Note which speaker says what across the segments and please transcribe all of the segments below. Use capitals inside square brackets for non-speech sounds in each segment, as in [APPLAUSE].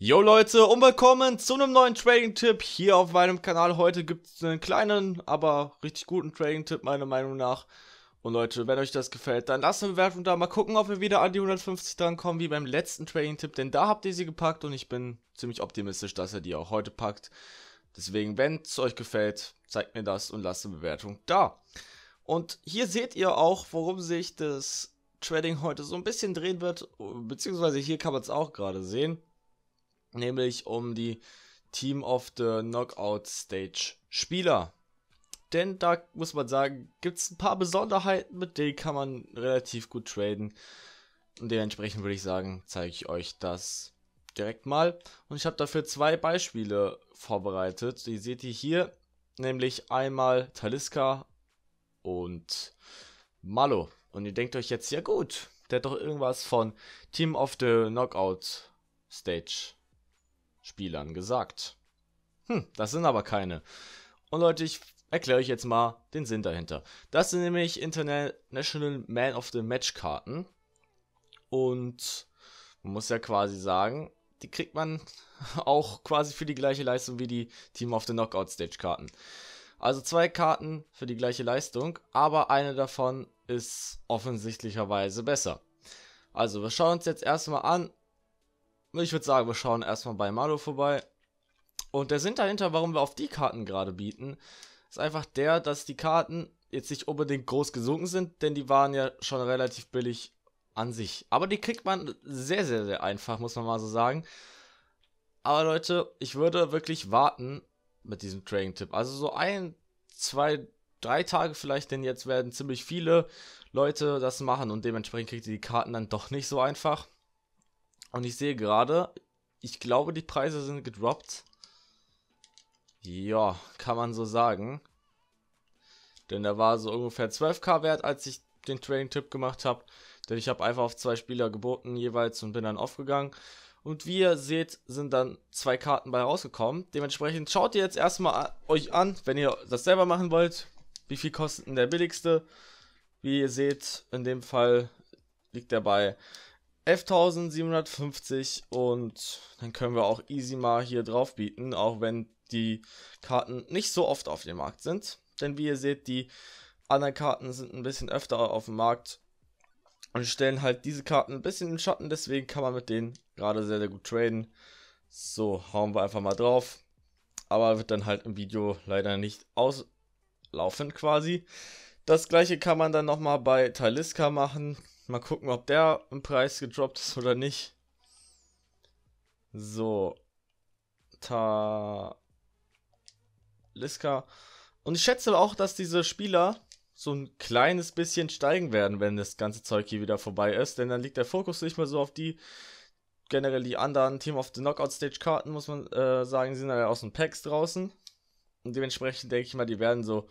Speaker 1: Yo Leute und willkommen zu einem neuen Trading-Tipp hier auf meinem Kanal. Heute gibt es einen kleinen, aber richtig guten Trading-Tipp meiner Meinung nach. Und Leute, wenn euch das gefällt, dann lasst eine Bewertung da. Mal gucken, ob wir wieder an die 150 dran kommen wie beim letzten Trading-Tipp. Denn da habt ihr sie gepackt und ich bin ziemlich optimistisch, dass ihr die auch heute packt. Deswegen, wenn es euch gefällt, zeigt mir das und lasst eine Bewertung da. Und hier seht ihr auch, worum sich das Trading heute so ein bisschen drehen wird. Beziehungsweise hier kann man es auch gerade sehen nämlich um die Team of the Knockout Stage Spieler. Denn da muss man sagen, gibt es ein paar Besonderheiten, mit denen kann man relativ gut traden. Und dementsprechend würde ich sagen, zeige ich euch das direkt mal. Und ich habe dafür zwei Beispiele vorbereitet. Die seht ihr hier, nämlich einmal Taliska und Malo. Und ihr denkt euch jetzt, ja gut, der hat doch irgendwas von Team of the Knockout Stage Spielern gesagt. Hm, das sind aber keine. Und Leute, ich erkläre euch jetzt mal den Sinn dahinter. Das sind nämlich International Man of the Match Karten. Und man muss ja quasi sagen, die kriegt man [LAUGHS] auch quasi für die gleiche Leistung wie die Team of the Knockout Stage Karten. Also zwei Karten für die gleiche Leistung, aber eine davon ist offensichtlicherweise besser. Also wir schauen uns jetzt erstmal an, ich würde sagen, wir schauen erstmal bei Malo vorbei. Und der Sinn dahinter, warum wir auf die Karten gerade bieten, ist einfach der, dass die Karten jetzt nicht unbedingt groß gesunken sind, denn die waren ja schon relativ billig an sich. Aber die kriegt man sehr, sehr, sehr einfach, muss man mal so sagen. Aber Leute, ich würde wirklich warten mit diesem Trading-Tipp. Also so ein, zwei, drei Tage vielleicht, denn jetzt werden ziemlich viele Leute das machen und dementsprechend kriegt ihr die Karten dann doch nicht so einfach. Und ich sehe gerade, ich glaube, die Preise sind gedroppt. Ja, kann man so sagen. Denn da war so ungefähr 12k wert, als ich den Trading-Tipp gemacht habe. Denn ich habe einfach auf zwei Spieler geboten jeweils und bin dann aufgegangen. Und wie ihr seht, sind dann zwei Karten bei rausgekommen. Dementsprechend schaut ihr jetzt erstmal euch an, wenn ihr das selber machen wollt, wie viel kostet denn der billigste. Wie ihr seht, in dem Fall liegt der bei 11.750 und dann können wir auch easy mal hier drauf bieten, auch wenn die Karten nicht so oft auf dem Markt sind. Denn wie ihr seht, die anderen Karten sind ein bisschen öfter auf dem Markt und stellen halt diese Karten ein bisschen in Schatten. Deswegen kann man mit denen gerade sehr, sehr gut traden. So, hauen wir einfach mal drauf. Aber wird dann halt im Video leider nicht auslaufen quasi. Das gleiche kann man dann nochmal bei Taliska machen. Mal gucken, ob der im Preis gedroppt ist oder nicht. So. Ta. Liska. Und ich schätze auch, dass diese Spieler so ein kleines bisschen steigen werden, wenn das ganze Zeug hier wieder vorbei ist. Denn dann liegt der Fokus nicht mehr so auf die. Generell die anderen Team of the Knockout Stage Karten, muss man äh, sagen, sind ja aus den Packs draußen. Und dementsprechend denke ich mal, die werden so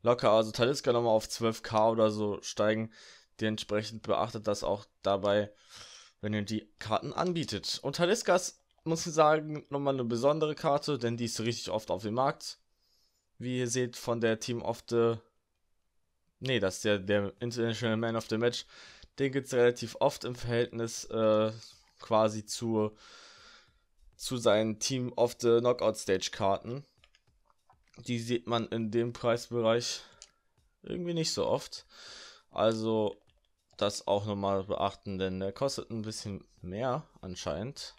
Speaker 1: locker, also Taliska nochmal auf 12k oder so steigen dementsprechend beachtet das auch dabei, wenn ihr die Karten anbietet. Und Taliskas muss ich sagen, nochmal eine besondere Karte, denn die ist richtig oft auf dem Markt. Wie ihr seht von der Team of the... Ne, das ist der, der International Man of the Match. Den gibt es relativ oft im Verhältnis äh, quasi zu, zu seinen Team of the Knockout Stage Karten. Die sieht man in dem Preisbereich irgendwie nicht so oft. Also das auch nochmal beachten, denn der kostet ein bisschen mehr anscheinend.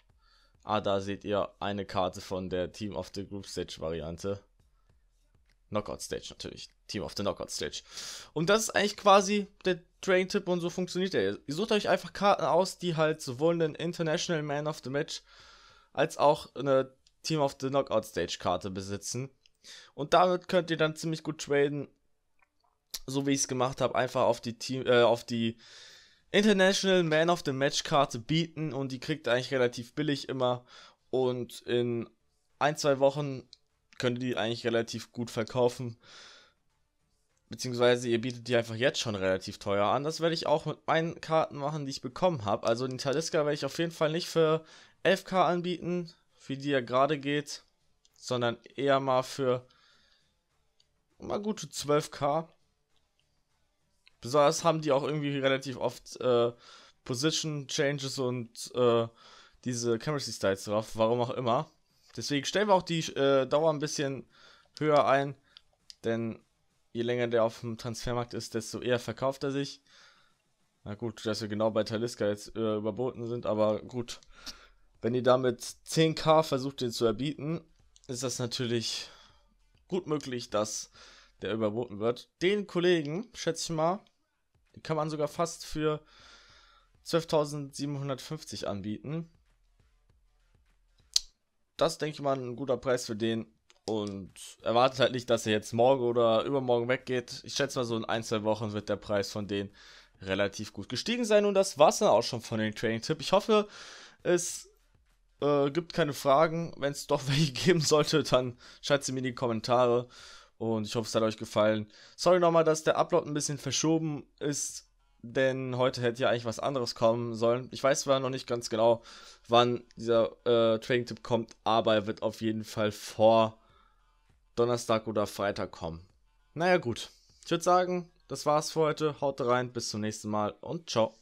Speaker 1: Ah, da seht ihr eine Karte von der Team of the Group Stage Variante. Knockout Stage natürlich. Team of the Knockout Stage. Und das ist eigentlich quasi der Train Tip und so funktioniert er. Ihr sucht euch einfach Karten aus, die halt sowohl einen International Man of the Match als auch eine Team of the Knockout Stage Karte besitzen. Und damit könnt ihr dann ziemlich gut traden so wie ich es gemacht habe, einfach auf die Team, äh, auf die International Man of the Match Karte bieten und die kriegt eigentlich relativ billig immer. Und in ein, zwei Wochen könnt ihr die eigentlich relativ gut verkaufen. Beziehungsweise ihr bietet die einfach jetzt schon relativ teuer an. Das werde ich auch mit meinen Karten machen, die ich bekommen habe. Also den Taliska werde ich auf jeden Fall nicht für 11k anbieten, wie die ja gerade geht, sondern eher mal für mal gute 12k. Besonders haben die auch irgendwie relativ oft äh, Position Changes und äh, diese Chemistry Styles drauf, warum auch immer. Deswegen stellen wir auch die äh, Dauer ein bisschen höher ein, denn je länger der auf dem Transfermarkt ist, desto eher verkauft er sich. Na gut, dass wir genau bei Taliska jetzt äh, überboten sind, aber gut. Wenn ihr damit 10k versucht, den zu erbieten, ist das natürlich gut möglich, dass der überboten wird. Den Kollegen, schätze ich mal, kann man sogar fast für 12.750 anbieten. Das denke ich mal ein guter Preis für den und erwartet halt nicht, dass er jetzt morgen oder übermorgen weggeht. Ich schätze mal, so in ein, zwei Wochen wird der Preis von denen relativ gut gestiegen sein. Und das war es dann auch schon von dem Training-Tipp. Ich hoffe, es äh, gibt keine Fragen. Wenn es doch [LAUGHS] welche geben sollte, dann schreibt sie mir in die Kommentare. Und ich hoffe, es hat euch gefallen. Sorry nochmal, dass der Upload ein bisschen verschoben ist, denn heute hätte ja eigentlich was anderes kommen sollen. Ich weiß zwar noch nicht ganz genau, wann dieser äh, Trading-Tipp kommt, aber er wird auf jeden Fall vor Donnerstag oder Freitag kommen. Naja, gut. Ich würde sagen, das war's für heute. Haut rein, bis zum nächsten Mal und ciao.